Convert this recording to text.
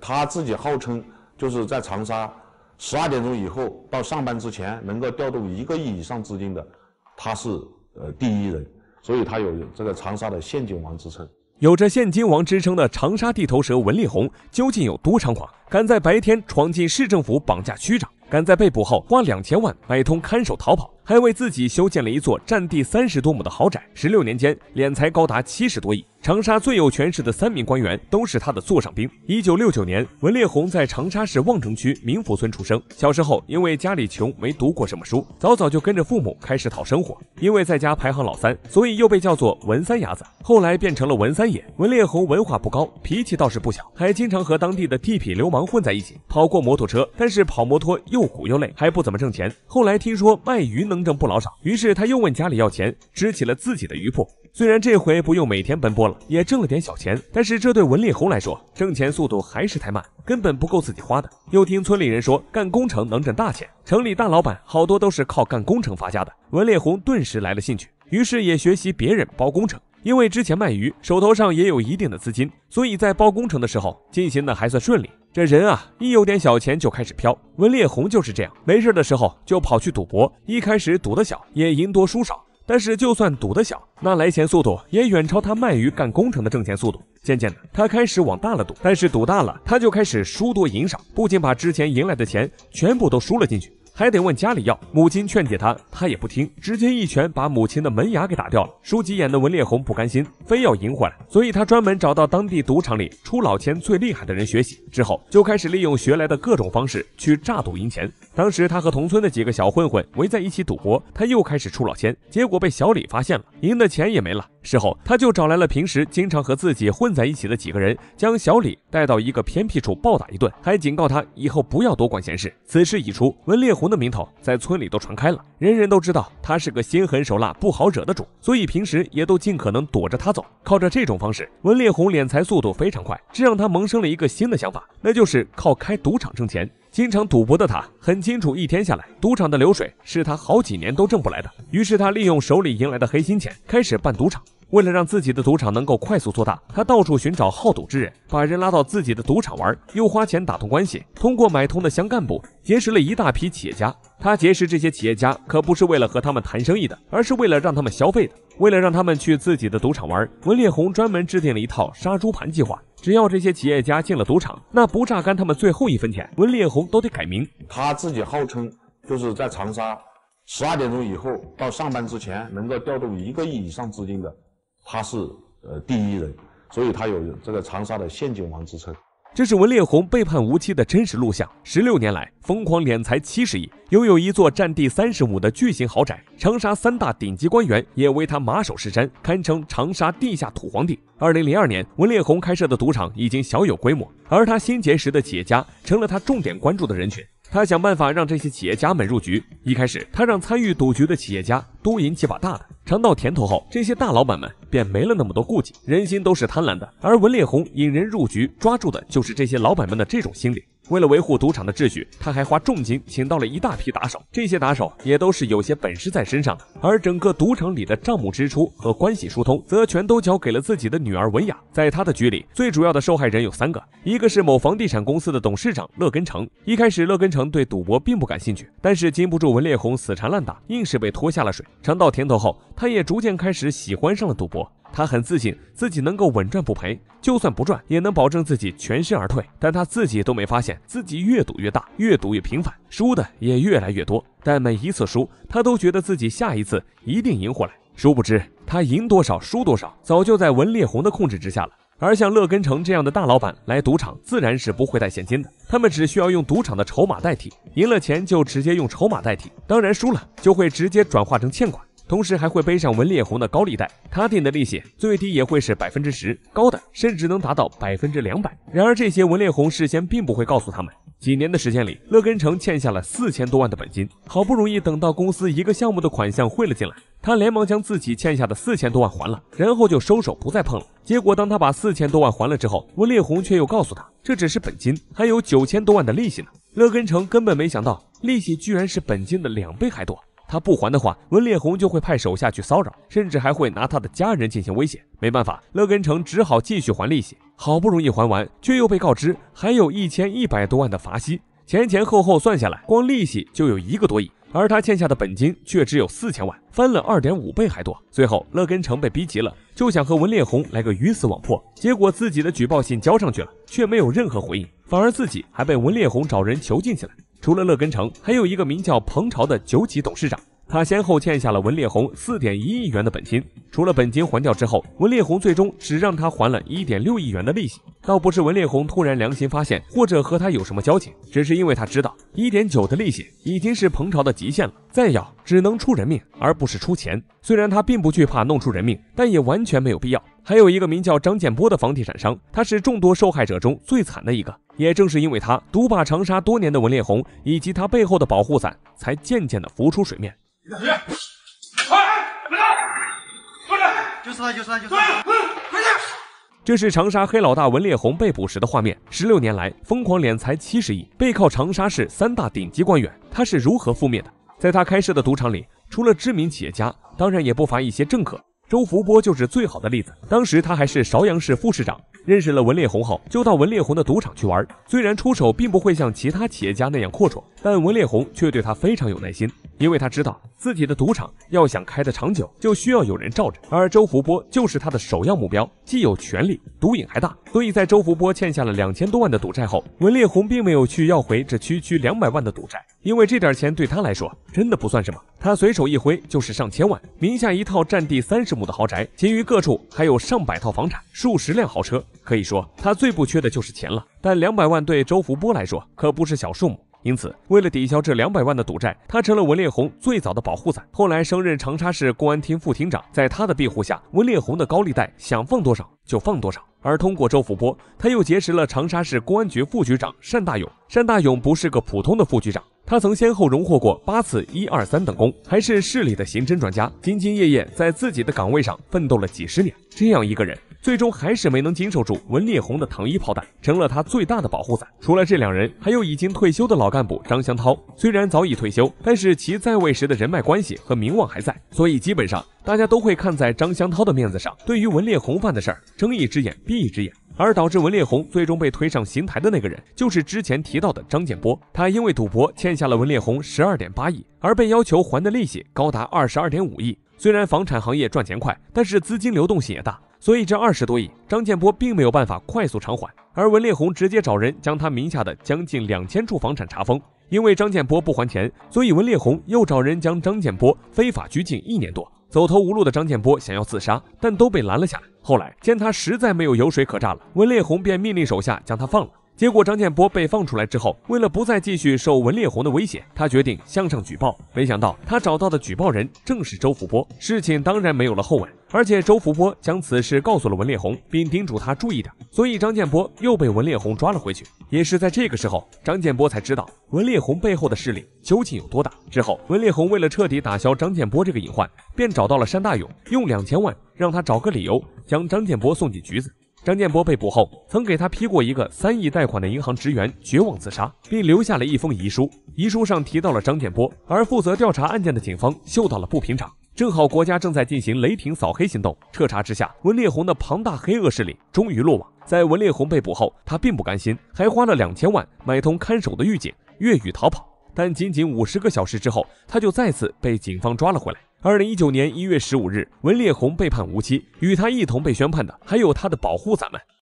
他自己号称就是在长沙十二点钟以后到上班之前能够调动一个亿以上资金的，他是呃第一人，所以他有这个长沙的现金王之称。有着现金王之称的长沙地头蛇文力红究竟有多猖狂？敢在白天闯进市政府绑架区长，敢在被捕后花两千万买通看守逃跑，还为自己修建了一座占地三十多亩的豪宅，十六年间敛财高达七十多亿。长沙最有权势的三名官员都是他的座上宾。一九六九年，文烈红在长沙市望城区明福村出生。小时候因为家里穷，没读过什么书，早早就跟着父母开始讨生活。因为在家排行老三，所以又被叫做文三伢子，后来变成了文三爷。文烈红文化不高，脾气倒是不小，还经常和当地的地痞流氓混在一起，跑过摩托车。但是跑摩托又苦又累，还不怎么挣钱。后来听说卖鱼能挣不老少，于是他又问家里要钱，支起了自己的鱼铺。虽然这回不用每天奔波了，也挣了点小钱，但是这对文烈红来说，挣钱速度还是太慢，根本不够自己花的。又听村里人说干工程能挣大钱，城里大老板好多都是靠干工程发家的。文烈红顿时来了兴趣，于是也学习别人包工程。因为之前卖鱼，手头上也有一定的资金，所以在包工程的时候进行的还算顺利。这人啊，一有点小钱就开始飘，文烈红就是这样，没事的时候就跑去赌博，一开始赌得小，也赢多输少。但是，就算赌得小，那来钱速度也远超他卖鱼干工程的挣钱速度。渐渐的，他开始往大了赌，但是赌大了，他就开始输多赢少，不仅把之前赢来的钱全部都输了进去，还得问家里要。母亲劝解他，他也不听，直接一拳把母亲的门牙给打掉了。输急眼的文烈红不甘心，非要赢回来，所以他专门找到当地赌场里出老千最厉害的人学习，之后就开始利用学来的各种方式去诈赌赢钱。当时他和同村的几个小混混围在一起赌博，他又开始出老千，结果被小李发现了，赢的钱也没了。事后他就找来了平时经常和自己混在一起的几个人，将小李带到一个偏僻处暴打一顿，还警告他以后不要多管闲事。此事一出，文烈红的名头在村里都传开了，人人都知道他是个心狠手辣、不好惹的主，所以平时也都尽可能躲着他走。靠着这种方式，文烈红敛财速度非常快，这让他萌生了一个新的想法，那就是靠开赌场挣钱。经常赌博的他很清楚，一天下来，赌场的流水是他好几年都挣不来的。于是，他利用手里赢来的黑心钱，开始办赌场。为了让自己的赌场能够快速做大，他到处寻找好赌之人，把人拉到自己的赌场玩，又花钱打通关系，通过买通的乡干部结识了一大批企业家。他结识这些企业家可不是为了和他们谈生意的，而是为了让他们消费的。为了让他们去自己的赌场玩，文烈红专门制定了一套“杀猪盘”计划。只要这些企业家进了赌场，那不榨干他们最后一分钱，文烈红都得改名。他自己号称就是在长沙十二点钟以后到上班之前，能够调动一个亿以上资金的，他是呃第一人，所以他有这个长沙的陷阱王之称。这是文烈红被判无期的真实录像。十六年来，疯狂敛财七十亿，拥有一座占地三十亩的巨型豪宅。长沙三大顶级官员也为他马首是瞻，堪称长沙地下土皇帝。二零零二年，文烈红开设的赌场已经小有规模，而他新结识的企业家成了他重点关注的人群。他想办法让这些企业家们入局。一开始，他让参与赌局的企业家多赢几把大的。尝到甜头后，这些大老板们便没了那么多顾忌，人心都是贪婪的，而文烈红引人入局，抓住的就是这些老板们的这种心理。为了维护赌场的秩序，他还花重金请到了一大批打手，这些打手也都是有些本事在身上的。而整个赌场里的账目支出和关系疏通，则全都交给了自己的女儿文雅。在他的局里，最主要的受害人有三个，一个是某房地产公司的董事长乐根成。一开始，乐根成对赌博并不感兴趣，但是禁不住文烈红死缠烂打，硬是被拖下了水。尝到甜头后，他也逐渐开始喜欢上了赌博。他很自信，自己能够稳赚不赔，就算不赚，也能保证自己全身而退。但他自己都没发现，自己越赌越大，越赌越频繁，输的也越来越多。但每一次输，他都觉得自己下一次一定赢回来。殊不知，他赢多少，输多少，早就在文烈红的控制之下了。而像乐根成这样的大老板来赌场，自然是不会带现金的，他们只需要用赌场的筹码代替，赢了钱就直接用筹码代替，当然输了就会直接转化成欠款。同时还会背上文烈红的高利贷，他定的利息最低也会是百分之十，高的甚至能达到百分之两百。然而这些文烈红事先并不会告诉他们。几年的时间里，乐根成欠下了四千多万的本金，好不容易等到公司一个项目的款项汇了进来，他连忙将自己欠下的四千多万还了，然后就收手不再碰了。结果当他把四千多万还了之后，文烈红却又告诉他，这只是本金，还有九千多万的利息呢。乐根成根本没想到，利息居然是本金的两倍还多。他不还的话，文烈红就会派手下去骚扰，甚至还会拿他的家人进行威胁。没办法，乐根城只好继续还利息。好不容易还完，却又被告知还有一千一百多万的罚息。前前后后算下来，光利息就有一个多亿，而他欠下的本金却只有四千万，翻了二点五倍还多。最后，乐根城被逼急了，就想和文烈红来个鱼死网破。结果自己的举报信交上去了，却没有任何回应，反而自己还被文烈红找人囚禁起来。除了乐根城，还有一个名叫彭朝的九企董事长。他先后欠下了文烈红四点一亿元的本金，除了本金还掉之后，文烈红最终只让他还了一点六亿元的利息。倒不是文烈红突然良心发现，或者和他有什么交情，只是因为他知道一点九的利息已经是彭朝的极限了，再要只能出人命，而不是出钱。虽然他并不惧怕弄出人命，但也完全没有必要。还有一个名叫张建波的房地产商，他是众多受害者中最惨的一个。也正是因为他独霸长沙多年的文烈红，以及他背后的保护伞，才渐渐的浮出水面。这是长沙黑老大文烈红被捕时的画面。十六年来，疯狂敛财七十亿，背靠长沙市三大顶级官员，他是如何覆灭的？在他开设的赌场里，除了知名企业家，当然也不乏一些政客。周福波就是最好的例子。当时他还是邵阳市副市长，认识了文烈红后，就到文烈红的赌场去玩。虽然出手并不会像其他企业家那样阔绰，但文烈红却对他非常有耐心。因为他知道自己的赌场要想开的长久，就需要有人罩着，而周福波就是他的首要目标。既有权力，赌瘾还大，所以在周福波欠下了两千多万的赌债后，文烈红并没有去要回这区区两百万的赌债，因为这点钱对他来说真的不算什么。他随手一挥就是上千万，名下一套占地三十亩的豪宅，其余各处还有上百套房产、数十辆豪车，可以说他最不缺的就是钱了。但两百万对周福波来说可不是小数目。因此，为了抵消这两百万的赌债，他成了文烈红最早的保护伞，后来升任长沙市公安厅副厅长。在他的庇护下，文烈红的高利贷想放多少就放多少。而通过周福波，他又结识了长沙市公安局副局长单大勇。单大勇不是个普通的副局长。他曾先后荣获过八次一二三等功，还是市里的刑侦专家，兢兢业业在自己的岗位上奋斗了几十年。这样一个人，最终还是没能经受住文烈红的糖衣炮弹，成了他最大的保护伞。除了这两人，还有已经退休的老干部张湘涛。虽然早已退休，但是其在位时的人脉关系和名望还在，所以基本上大家都会看在张湘涛的面子上，对于文烈红犯的事儿，睁一只眼闭一只眼。而导致文烈红最终被推上刑台的那个人，就是之前提到的张建波。他因为赌博欠下了文烈红十二点八亿，而被要求还的利息高达二十二点五亿。虽然房产行业赚钱快，但是资金流动性也大，所以这二十多亿，张建波并没有办法快速偿还。而文烈红直接找人将他名下的将近两千处房产查封，因为张建波不还钱，所以文烈红又找人将张建波非法拘禁一年多。走投无路的张建波想要自杀，但都被拦了下来。后来见他实在没有油水可榨了，温烈红便命令手下将他放了。结果张建波被放出来之后，为了不再继续受文烈红的威胁，他决定向上举报。没想到他找到的举报人正是周福波，事情当然没有了后文。而且周福波将此事告诉了文烈红，并叮嘱他注意点，所以张建波又被文烈红抓了回去。也是在这个时候，张建波才知道文烈红背后的势力究竟有多大。之后，文烈红为了彻底打消张建波这个隐患，便找到了山大勇，用两千万让他找个理由将张建波送进局子。张建波被捕后，曾给他批过一个三亿贷款的银行职员绝望自杀，并留下了一封遗书。遗书上提到了张建波，而负责调查案件的警方嗅到了不平常。正好国家正在进行雷霆扫黑行动，彻查之下，文烈红的庞大黑恶势力终于落网。在文烈红被捕后，他并不甘心，还花了两千万买通看守的狱警越狱逃跑。但仅仅五十个小时之后，他就再次被警方抓了回来。二零一九年一月十五日，文烈红被判无期。与他一同被宣判的，还有他的保护伞们。